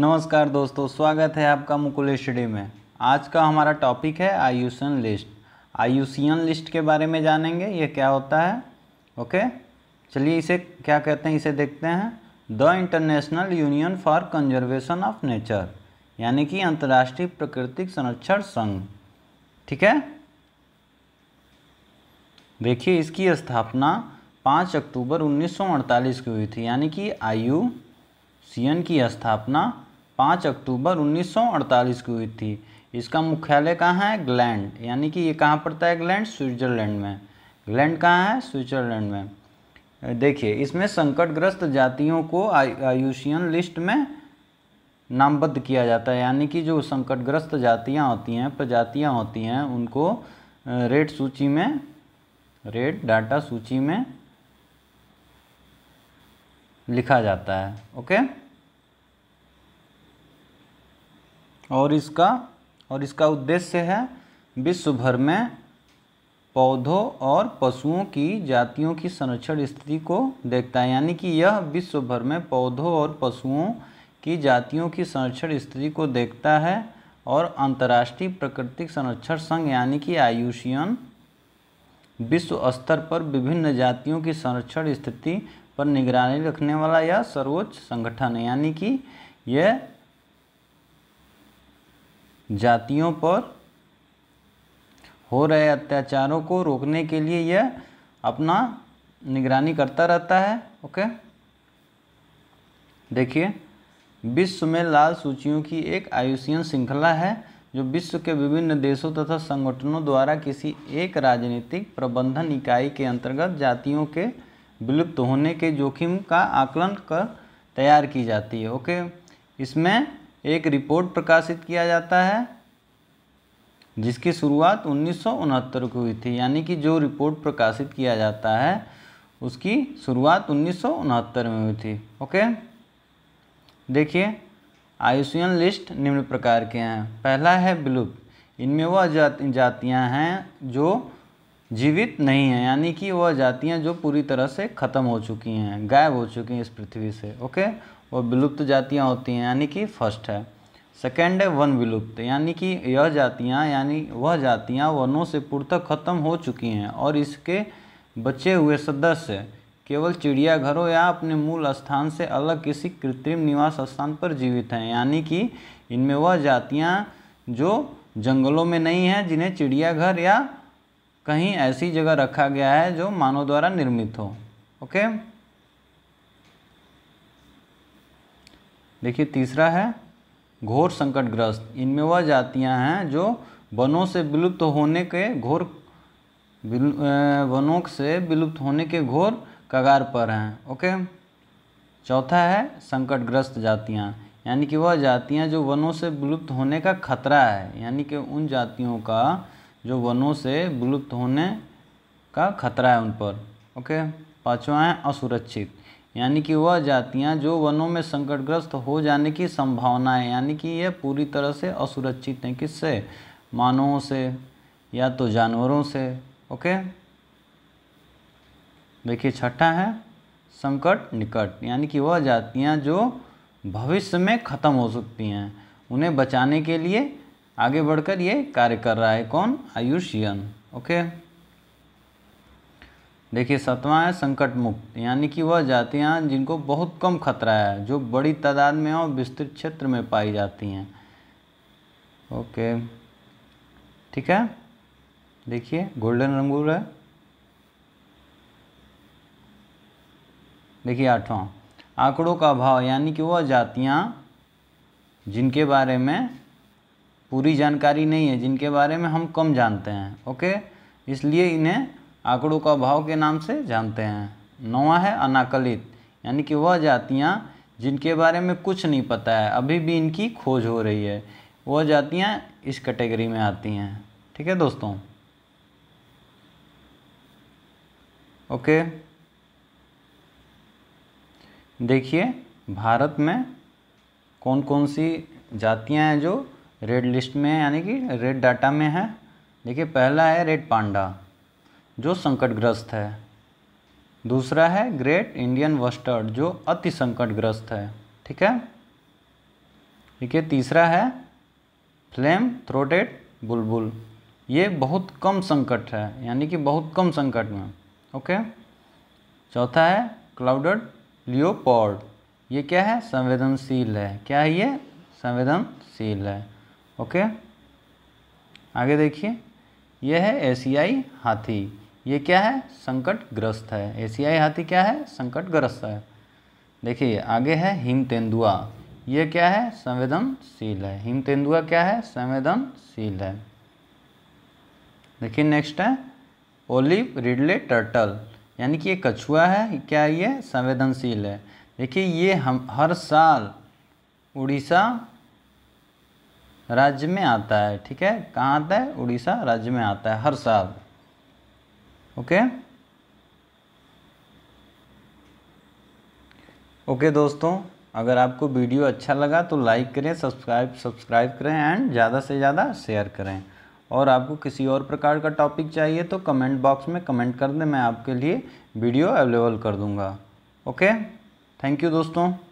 नमस्कार दोस्तों स्वागत है आपका मुकुल स्टडी में आज का हमारा टॉपिक है आयुषन लिस्ट आयुषियन लिस्ट के बारे में जानेंगे ये क्या होता है ओके चलिए इसे क्या कहते हैं इसे देखते हैं the international union for conservation of nature यानी कि अंतर्राष्ट्रीय प्राकृतिक संरक्षण संघ ठीक है देखिए इसकी स्थापना पाँच अक्टूबर उन्नीस की हुई थी यानी कि आयु सीएन की स्थापना पाँच अक्टूबर 1948 की हुई थी इसका मुख्यालय कहाँ है ग्लैंड यानी कि ये कहाँ पड़ता है ग्लैंड स्विट्जरलैंड में ग्लैंड कहाँ है स्विट्जरलैंड में देखिए इसमें संकटग्रस्त जातियों को आयुषियन लिस्ट में नामबद्ध किया जाता है यानी कि जो संकटग्रस्त जातियाँ होती हैं प्रजातियाँ होती हैं उनको रेड सूची में रेड डाटा सूची में लिखा जाता है ओके और इसका और इसका उद्देश्य है विश्व भर में पौधों और पशुओं की जातियों की संरक्षण स्थिति को देखता है यानी कि यह विश्व भर में पौधों और पशुओं की जातियों की संरक्षण स्थिति को देखता है और अंतर्राष्ट्रीय प्राकृतिक संरक्षण संघ यानी कि आयुषियन विश्व स्तर पर विभिन्न जातियों की संरक्षण स्थिति पर निगरानी रखने वाला यह सर्वोच्च संगठन है यानी कि यह जातियों पर हो रहे अत्याचारों को रोकने के लिए यह अपना निगरानी करता रहता है ओके देखिए विश्व में लाल सूचियों की एक आयुषियन श्रृंखला है जो विश्व के विभिन्न देशों तथा संगठनों द्वारा किसी एक राजनीतिक प्रबंधन इकाई के अंतर्गत जातियों के विलुप्त होने के जोखिम का आकलन कर तैयार की जाती है ओके इसमें एक रिपोर्ट प्रकाशित किया जाता है जिसकी शुरुआत उन्नीस की हुई थी यानी कि जो रिपोर्ट प्रकाशित किया जाता है उसकी शुरुआत उन्नीस में हुई थी ओके देखिए आयुषियन लिस्ट निम्न प्रकार के हैं पहला है विलुप्त इनमें वह जातियां हैं जो जीवित नहीं हैं यानी कि वह जातियां जो पूरी तरह से ख़त्म हो चुकी हैं गायब हो चुकी हैं इस पृथ्वी से ओके वो विलुप्त जातियाँ होती हैं यानी कि फर्स्ट है सेकेंड है वन विलुप्त यानी कि यह जातियाँ यानी वह जातियाँ वनों से पूर्तक खत्म हो चुकी हैं और इसके बचे हुए सदस्य केवल चिड़ियाघरों या अपने मूल स्थान से अलग किसी कृत्रिम निवास स्थान पर जीवित हैं यानी कि इनमें वह जातियाँ जो जंगलों में नहीं हैं जिन्हें चिड़ियाघर या कहीं ऐसी जगह रखा गया है जो मानव द्वारा निर्मित हो ओके देखिए तीसरा है घोर संकटग्रस्त इनमें वह जातियां हैं जो वनों से विलुप्त होने के घोर वनों से विलुप्त होने के घोर कगार पर हैं ओके चौथा है संकटग्रस्त जातियां यानी कि वह जातियां जो वनों से विलुप्त होने का खतरा है यानी कि उन जातियों का जो वनों से विलुप्त होने का खतरा है उन पर ओके पाँचवा है असुरक्षित यानी कि वह जातियां जो वनों में संकटग्रस्त हो जाने की संभावना है यानी कि यह पूरी तरह से असुरक्षित हैं किससे मानवों से या तो जानवरों से ओके देखिए छठा है संकट निकट यानी कि वह जातियां जो भविष्य में ख़त्म हो सकती हैं उन्हें बचाने के लिए आगे बढ़कर ये कार्य कर रहा है कौन आयुष्यन ओके देखिए सतवा है संकट मुक्त यानी कि वह जातियाँ जिनको बहुत कम खतरा है जो बड़ी तादाद में और विस्तृत क्षेत्र में पाई जाती हैं ओके ठीक है देखिए गोल्डन अंगूर है देखिए आठवां आंकड़ों का अभाव यानी कि वह जातियाँ जिनके बारे में पूरी जानकारी नहीं है जिनके बारे में हम कम जानते हैं ओके इसलिए इन्हें आंकड़ों का भाव के नाम से जानते हैं नौवा है अनाकलित यानी कि वह जातियाँ जिनके बारे में कुछ नहीं पता है अभी भी इनकी खोज हो रही है वह जातियाँ इस कैटेगरी में आती हैं ठीक है दोस्तों ओके देखिए भारत में कौन कौन सी जातियाँ हैं जो रेड लिस्ट में यानी कि रेड डाटा में है देखिए पहला है रेड पांडा जो संकटग्रस्त है दूसरा है ग्रेट इंडियन वस्टर्ड जो अति संकटग्रस्त है ठीक है ठीक है तीसरा है फ्लेम थ्रोटेड बुलबुल ये बहुत कम संकट है यानी कि बहुत कम संकट में ओके चौथा है क्लाउडेड लियोपॉर्ड ये क्या है संवेदनशील है क्या है ये संवेदनशील है ओके आगे देखिए यह है एशियाई हाथी ये क्या है संकट ग्रस्त है एशियाई हाथी क्या है संकट ग्रस्त है देखिए आगे है हिम तेंदुआ ये क्या है संवेदनशील है हिम तेंदुआ क्या है संवेदनशील है देखिए नेक्स्ट है ओलिव रिडले टर्टल यानी कि ये कछुआ है क्या ये संवेदनशील है देखिए ये हम हर साल उड़ीसा राज्य में आता है ठीक है कहाँ आता है उड़ीसा राज्य में आता है हर साल ओके ओके दोस्तों अगर आपको वीडियो अच्छा लगा तो लाइक करें सब्सक्राइब सब्सक्राइब करें एंड ज़्यादा से ज़्यादा शेयर करें और आपको किसी और प्रकार का टॉपिक चाहिए तो कमेंट बॉक्स में कमेंट कर दें मैं आपके लिए वीडियो अवेलेबल कर दूँगा ओके थैंक यू दोस्तों